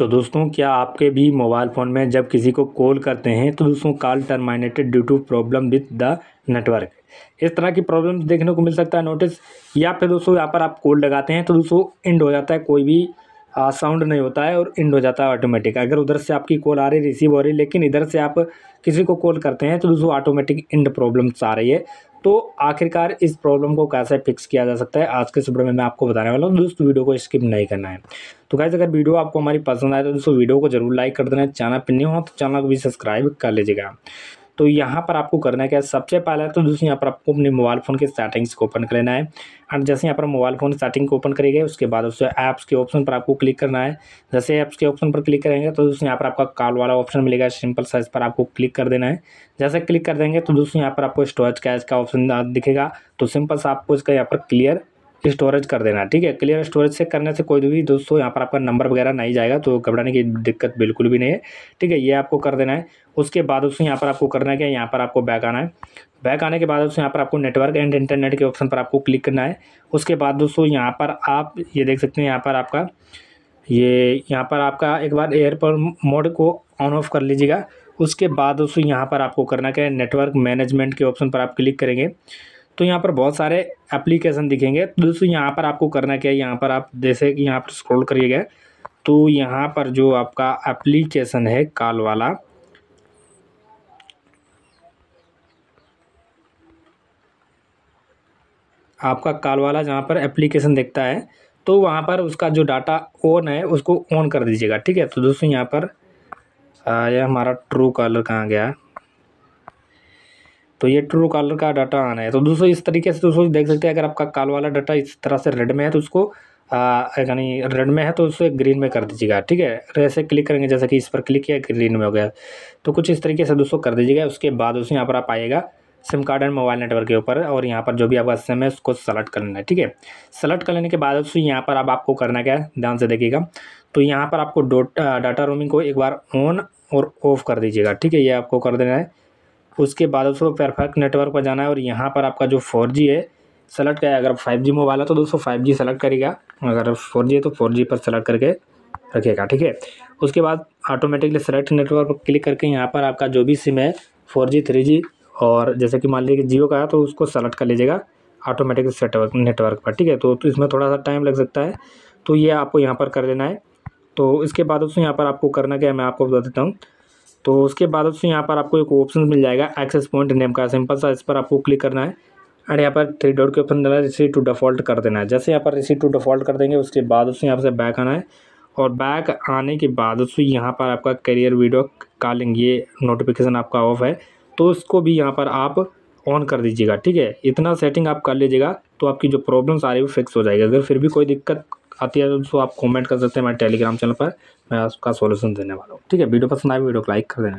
सो so, दोस्तों क्या आपके भी मोबाइल फ़ोन में जब किसी को कॉल करते हैं तो दोस्तों call terminated due to problem with the network इस तरह की प्रॉब्लम देखने को मिल सकता है नोटिस या फिर दोस्तों यहाँ पर आप कॉल लगाते हैं तो दोस्तों एंड हो जाता है कोई भी साउंड नहीं होता है और इंड हो जाता है ऑटोमेटिक अगर उधर से आपकी कॉल आ रही रिसीव हो रही लेकिन इधर से आप किसी को कॉल करते हैं तो दोस्तों ऑटोमेटिक इंड प्रॉब्लम्स आ रही है तो आखिरकार इस प्रॉब्लम को कैसे फिक्स किया जा सकता है आज के सुबह में मैं आपको बताने वाला हूँ दोस्तों वीडियो को स्किप नहीं करना है तो कैसे अगर वीडियो आपको हमारी पसंद आए तो दोस्तों वीडियो को जरूर लाइक कर देना चैनल पर नहीं हो तो चैनल को भी सब्सक्राइब कर लीजिएगा तो यहाँ पर आपको करना क्या है सबसे पहला तो दूसरी यहाँ पर आपको अपने मोबाइल फ़ोन के सेटिंग्स को ओपन कर लेना है एंड जैसे यहाँ पर मोबाइल फ़ोन सेटिंग को ओपन करेंगे उसके बाद उससे ऐप्स के ऑप्शन पर आपको क्लिक करना है जैसे ऐप्स के ऑप्शन पर क्लिक करेंगे तो दोस्तों यहाँ पर आपका कॉल वाला ऑप्शन मिलेगा सिंपल साइज पर आपको क्लिक कर देना है जैसे क्लिक कर देंगे तो दूसरी यहाँ पर आपको स्टोरेज कैश का ऑप्शन दिखेगा तो सिंपल सा आपको इसका यहाँ पर क्लियर स्टोरेज कर देना ठीक है क्लियर स्टोरेज से करने से कोई भी दोस्तों यहाँ पर आपका नंबर वगैरह नहीं जाएगा तो घबराने की दिक्कत बिल्कुल भी नहीं है ठीक है ये आपको कर देना है उसके बाद उसको यहाँ पर आपको करना है क्या यहाँ पर आपको बैक आना है बैक आने के बाद दोस्तों यहाँ पर आपको नेटवर्क एंड इंटरनेट के ऑप्शन पर आपको क्लिक करना है उसके बाद दोस्तों यहाँ पर आप ये देख सकते हैं यहाँ पर आपका ये यहाँ पर आपका एक बार एयरपोर्ट मोड को ऑन ऑफ कर लीजिएगा उसके बाद दोस्तों यहाँ पर आपको करना क्या है नेटवर्क मैनेजमेंट के ऑप्शन पर आप क्लिक करेंगे तो यहाँ पर बहुत सारे एप्लीकेशन दिखेंगे तो दोस्तों यहाँ पर आपको करना क्या है यहाँ पर आप जैसे कि यहाँ पर स्क्रॉल करिएगा तो यहाँ पर जो आपका एप्लीकेशन है काल वाला आपका काल वाला जहाँ पर एप्लीकेशन दिखता है तो वहाँ पर उसका जो डाटा ऑन है उसको ऑन कर दीजिएगा ठीक है तो दोस्तों यहाँ पर यह हमारा ट्रू कॉलर कहाँ गया तो ये ट्रू कॉलर का डाटा आना है तो दोस्तों इस तरीके से दोस्तों देख सकते हैं अगर आपका कॉल वाला डाटा इस तरह से रेड में है तो उसको यानी रेड में है तो उसको ग्रीन में कर दीजिएगा ठीक है तो ऐसे क्लिक करेंगे जैसे कि इस पर क्लिक किया ग्रीन में हो गया तो कुछ इस तरीके से दोस्तों कर दीजिएगा उसके बाद उस यहाँ पर आप आएगा SIM card and mobile network के ऊपर और यहाँ पर जो भी आपका सिम है उसको सेलेक्ट कर लेना है ठीक है सेलेक्ट कर लेने के बाद उस यहाँ पर अब आपको करना क्या है ध्यान से देखिएगा तो यहाँ पर आपको डाटा रोमिंग को एक बार ऑन और ऑफ कर दीजिएगा ठीक है ये आपको कर देना है उसके बाद उसको परफेक्ट नेटवर्क पर जाना है और यहाँ पर आपका जो फोर जी है सेलेक्ट करेगा अगर फाइव जी मोबाइल है तो दोस्तों फाइव जी सेलेक्ट करेगा अगर फोर जी है तो फोर जी पर सेलेक्ट करके रखिएगा ठीक है उसके बाद ऑटोमेटिकली सेलेक्ट नेटवर्क पर क्लिक करके यहाँ पर आपका जो भी सिम है फोर जी थ्री जी और जैसे कि मान लीजिए जियो का है तो उसको सेलेक्ट कर लीजिएगा ऑटोमेटिक सेटवर्क नेटवर्क पर ठीक है तो, तो इसमें थोड़ा सा टाइम लग सकता है तो ये आपको यहाँ पर कर लेना है तो इसके बाद उसमें यहाँ पर आपको करना क्या है मैं आपको बता देता हूँ तो उसके बाद उससे यहाँ पर आपको एक ऑप्शन मिल जाएगा एक्सेस पॉइंट नेम का सिंपल सा इस पर आपको क्लिक करना है एंड यहाँ पर थ्री डॉट के ऑप्शन देना है रिसीट टू डिफॉल्ट कर देना है जैसे यहाँ पर रिसीट टू डिफॉल्ट कर देंगे उसके बाद उससे यहाँ से बैक आना है और बैक आने के बाद उससे यहाँ पर आपका करियर वीडियो कॉलिंग ये नोटिफिकेशन आपका ऑफ है तो उसको भी यहाँ पर आप ऑन कर दीजिएगा ठीक है इतना सेटिंग आप कर लीजिएगा तो आपकी जो प्रॉब्लम्स आ रही है वो फिक्स हो जाएगी अगर फिर भी कोई दिक्कत तो आप या तो आप कमेंट कर सकते हैं हमारे टेलीग्राम चैनल पर मैं उसका सोल्यूशन देने वाला हूँ ठीक है वीडियो पसंद आए तो वीडियो को लाइक कर देना